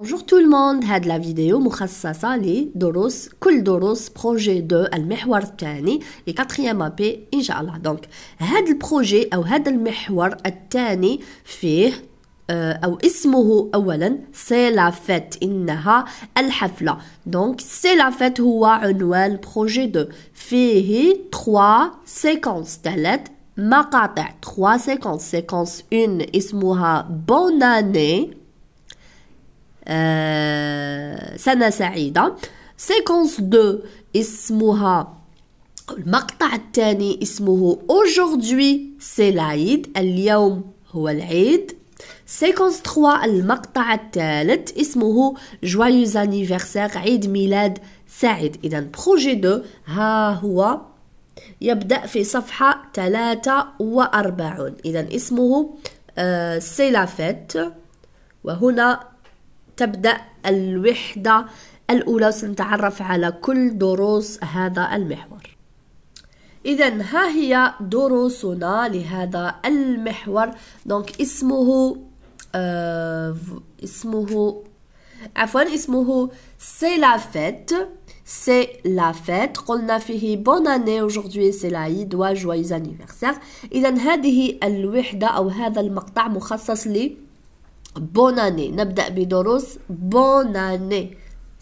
bonjour tout le monde, cette vidéo est Doros, Doros, projet de le mehwar et quatrième et donc, ce projet ou ce le deuxième, ou son nom, c'est la fête, c'est la fête, c'est la fête, c'est la fête, c'est c'est la fête, a trois séquences, c'est séquences, trois séquences, سنة سعيدة سيكونس دو اسمها المقطع الثاني اسمه aujourd'hui سي العيد اليوم هو العيد سيكونس 3 المقطع الثالث اسمه جويوز انيفرسير عيد ميلاد سعيد اذا بروجي دو ها هو يبدأ في صفحة 43 إذا اسمه سي لافيت وهنا تبدأ الوحدة الأولى سنتعرف على كل دروس هذا المحور إذا ها هي دروسنا لهذا المحور دونك اسمه آه اسمه عفوا اسمه سي لا فيت سي لا فيت قلنا فيه بون اني اجوردي سي لا عيد وجويز انيفرسير اذا هذه الوحده او هذا المقطع مخصص لي بوناني نبدأ بدروس بوناني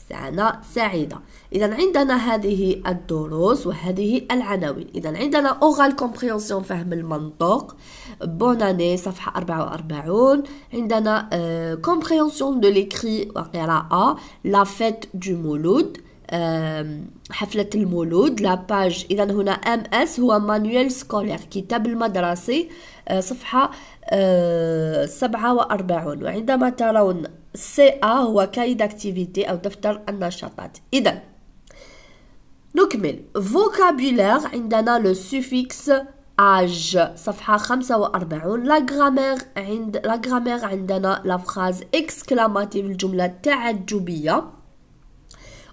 سنة سعيدة إذا عندنا هذه الدروس وهذه العناوين إذا عندنا أوغال كومبريونسيون فهم المنطق بوناني صفحة 44 عندنا كومبريونسيون دو ليكري وقراءة لا فيت دو مولود حفلة المولود لاباج إذا هنا ام اس هو مانويل سكولير كتاب المدرسي آه، صفحة آه، سبعة وأربعون وعندما ترون سي ا هو كايد اكتيفيتي أو دفتر النشاطات إذا نكمل فوكابيلاغ عندنا لو سوفيكس أج صفحة خمسة وأربعون لا غرامير عند لا غرامير عندنا لا فخاز اكسكلاماتيف الجملة التعجبية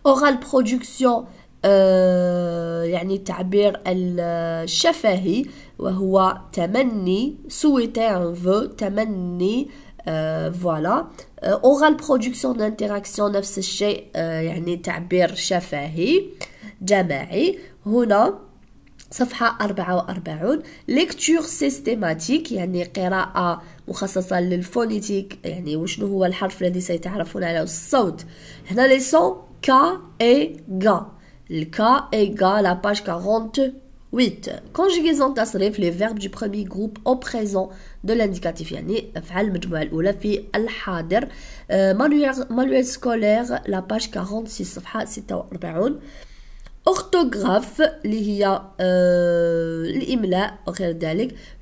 أورال برودكسيون euh, يعني التعبير الشفهي وهو تمني سويتي ان فو تمني فوالا اورال برودكسيون انتراكسيون نفس الشيء euh, يعني تعبير شفهي جماعي هنا صفحة 44 ليكتور سيستيماتيك يعني قراءة مخصصة للفونيتيك يعني وشنو هو الحرف الذي سيتعرفون عليه الصوت هنا لي K et GA Le K et GA, la page 48. Conjugaison tasrif, les verbes du premier groupe au présent de l'indicatif yani ou euh, manuel scolaire la page 46 orthographe اللي هي euh,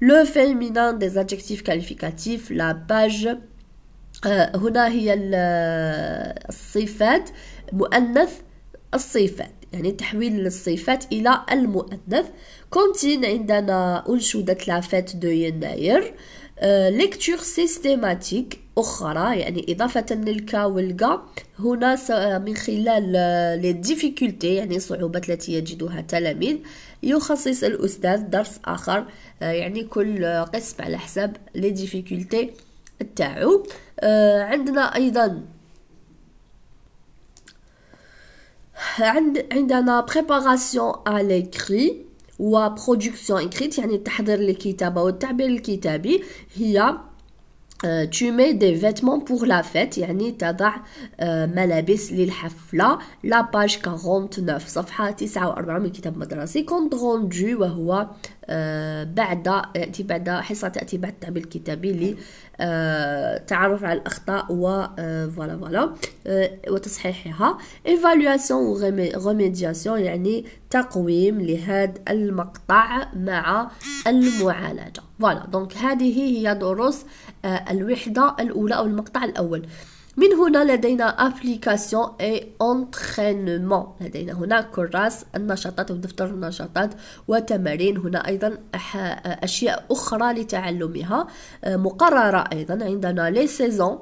le féminin des adjectifs qualificatifs la page هنا euh, هي مؤنث الصفات يعني تحويل الصفات إلى المؤنث كونتين عندنا أنشودة لافات دو يناير ليكتور آه، سيستيماتيك أخرى يعني إضافة للكا والكا هنا آه، من خلال لي آه، ديفيكولتي يعني الصعوبات التي يجدها التلاميذ يخصص الأستاذ درس آخر يعني كل قسم على حسب لي ديفيكولتي تاعو عندنا أيضا عندنا préparation à l'écrit ou à production écrite يعني تحضير الكتابة والتعبير الكتابي هي Uh, tu mets des vêtements pour la fête يعني تضع uh, ملابس للحفلة لا page 49 صفحة 49 من كتاب مدرسي كونت روندو وهو آه، بعد ياتي بعد حصة تأتي بعد التعبير الكتابي للتعرف آه، على الأخطاء و فوالا آه، فوالا وتصحيحها ايفالواسيون ريميدياسيون يعني تقويم لهذا المقطع مع المعالجة فوالا دونك هذه هي دروس الوحدة الأولى أو المقطع الأول من هنا لدينا ابليكاسيون اي entraînement لدينا هنا كراس النشاطات ودفتر النشاطات وتمارين هنا أيضا أشياء أخرى لتعلمها آه، مقررة أيضا عندنا لي سيزون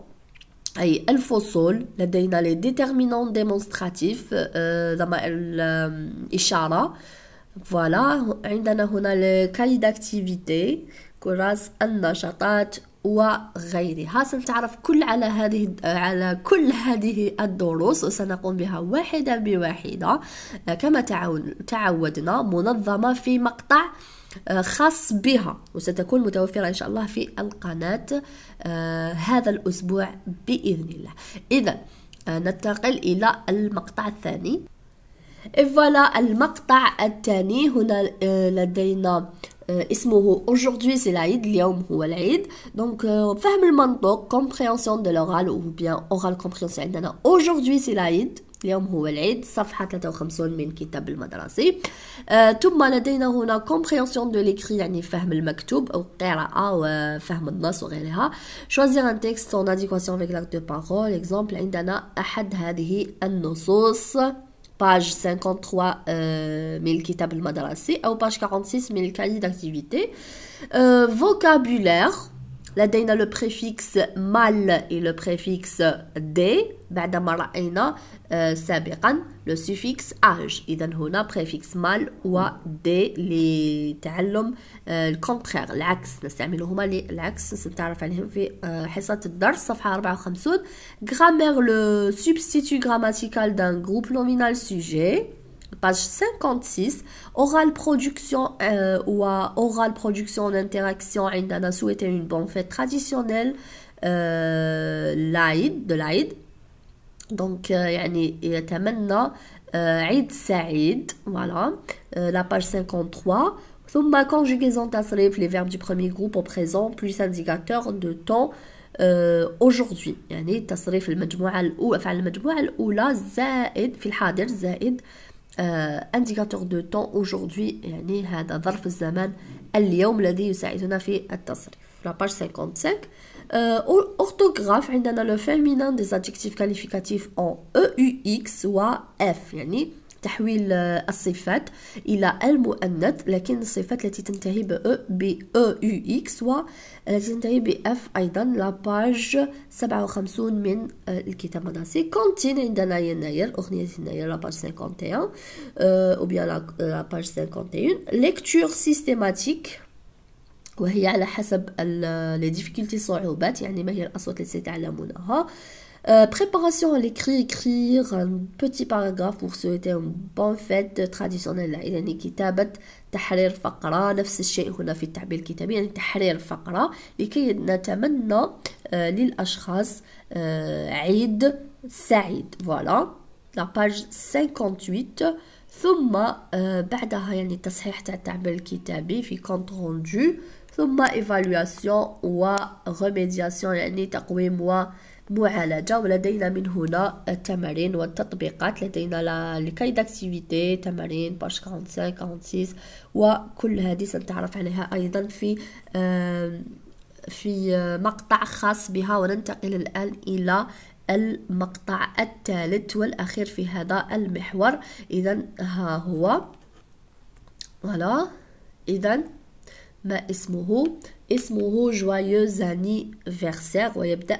أي الفصول لدينا لي ديتيرمينون ديمونستراتيف ضمائر الإشارة فوالا عندنا هنا لي كالي كراس النشاطات وغيرها سنتعرف كل على هذه على كل هذه الدروس وسنقوم بها واحدة بواحدة كما تعودنا منظمة في مقطع آه، خاص بها وستكون متوفرة إن شاء الله في القناة آه، هذا الأسبوع بإذن الله إذا آه، ننتقل إلى المقطع الثاني فوالا المقطع الثاني هنا لدينا اسمه euh, aujourd'hui c'est l'Aïd, اليوم هو laïd. donc فهم euh, المنطق compréhension de l'oral ou bien oral compréhension aujourd'hui c'est l'Aïd اليوم هو العيد صفحة 53 من كتاب المدرسي nous avons une compréhension de l'écrit يعني فهم المكتوب أو القراءة وفهم النص وغيرها choisir un texte en adéquation avec l'acte de parole exemple عندنا أحد هذه النصوص page 53 euh, من à المدرسي ou page 46 mille cahiers d'activité vocabulaire la avons le préfixe mal et le préfixe de. Euh, le suffixe âge. Et le préfixe mal ou de, les euh, le contraire, l'axe. Nous euh, Grammaire, le substitut grammatical d'un groupe nominal sujet. Page 56, Oral Production euh, ou Oral Production d'interaction, Aïd a souhaité une bonne fête traditionnelle euh, l'Aïd, de l'Aïd. Donc, euh, يعني يتمنى عيد Saïd. voilà euh, la page 53 ثم conjugaison تصريف les verbes du premier groupe au présent plus indicateur de temps euh, aujourd'hui يعني تصريف المجموعه الأولى فعل المجموعة la زائد في الحاضر زائد euh, indicateur de temps aujourd'hui يعني هذا ظرف الزمان اليوم الذي يساعدنا في التصريف la page 55 euh, orthographe عندنا le féminin des adjectifs qualificatifs en EUX ou F يعني تحويل آه، الصفات إلى المؤنث لكن الصفات التي تنتهي ب e، ب او يو إكس التي تنتهي ب إف أيضا لاباج 57 من آه، الكتاب المدرسي كونتين عندنا يناير أغنية يناير لاباج 51 أو بيان لاباج 51 ليكتور سيستيماتيك وهي على حسب لي ديفيكولتي آه، صعوبات يعني ما هي الاصوات التي سيتعلمونها préparation à l'écrit, écrire un petit paragraphe pour souhaiter une bonne fête traditionnelle. يعني كتابة تحرير فقرة نفس الشيء هنا في التعبير الكتابي يعني تحرير فقرة لكي نتمنى آه للأشخاص عيد سعيد فوالا لا باج 58 ثم بعدها يعني تصحيح تاع التعبير الكتابي في كونت روندو ثم ايفالواسيون و ريميدياسيون يعني تقويم و معالجة ولدينا من هنا التمارين والتطبيقات لدينا لكي داكتيفيتي تمارين باش 45 46 وكل هذه سنتعرف عليها أيضا في في مقطع خاص بها وننتقل الآن إلى المقطع الثالث والأخير في هذا المحور إذا ها هو فوالا إذا ما اسمه اسمه جوايوز انيفيرسير ويبدأ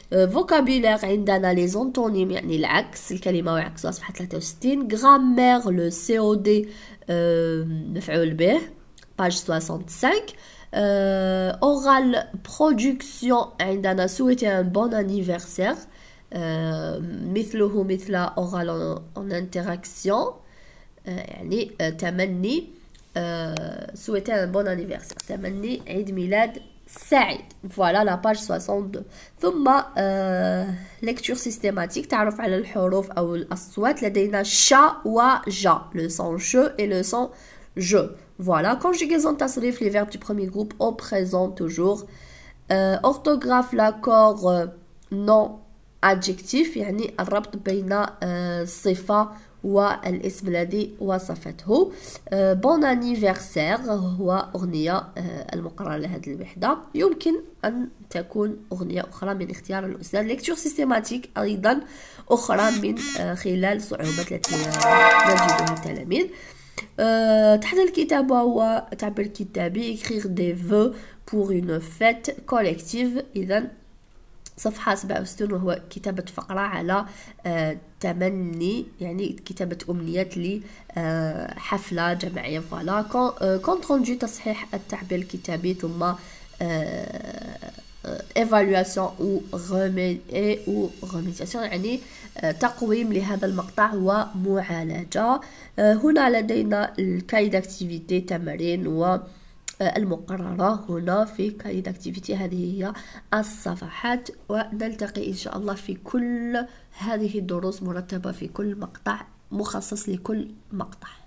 Euh, vocabulaire عندنا les antonymes يعني العكس الكلمة وعكسها 63 grammaire le COD مفعول به page 65 euh, oral production عندنا souhaiter un bon anniversaire euh, مثله orale oral en, interaction euh, يعني تمني souhaiter un bon anniversaire تمني عيد ميلاد Saïd, voilà la page 62. Puis, lecture systématique, les le « cha » ou ja », le son « et le son « je ». Voilà, conjugaison de tasse les verbes du premier groupe au présent, toujours. Euh, orthographe, l'accord euh, non adjectif, Il y a le والاسم الذي وصفته بون انيفيرسير هو أغنية المقررة لهذه الوحدة يمكن أن تكون أغنية أخرى من اختيار الأستاذ ليكتور سيستيماتيك أيضا أخرى من خلال صعوبات التي نجدها التلاميذ تحت الكتابة هو تعبير كتابي écrire des vœux pour une fête collective إذا صفحة 67 وهو كتابة فقرة على آه، تمني يعني كتابة أمنيات لحفلة آه، جماعية فوالا كونت روندي آه، تصحيح التعبير الكتابي ثم ايفالواسيون او غومي او غوميزاسيون يعني تقويم لهذا المقطع ومعالجة هنا لدينا الكايد اكتيفيتي تمارين و المقررة هنا في كايد اكتيفيتي هذه هي الصفحات ونلتقي إن شاء الله في كل هذه الدروس مرتبة في كل مقطع مخصص لكل مقطع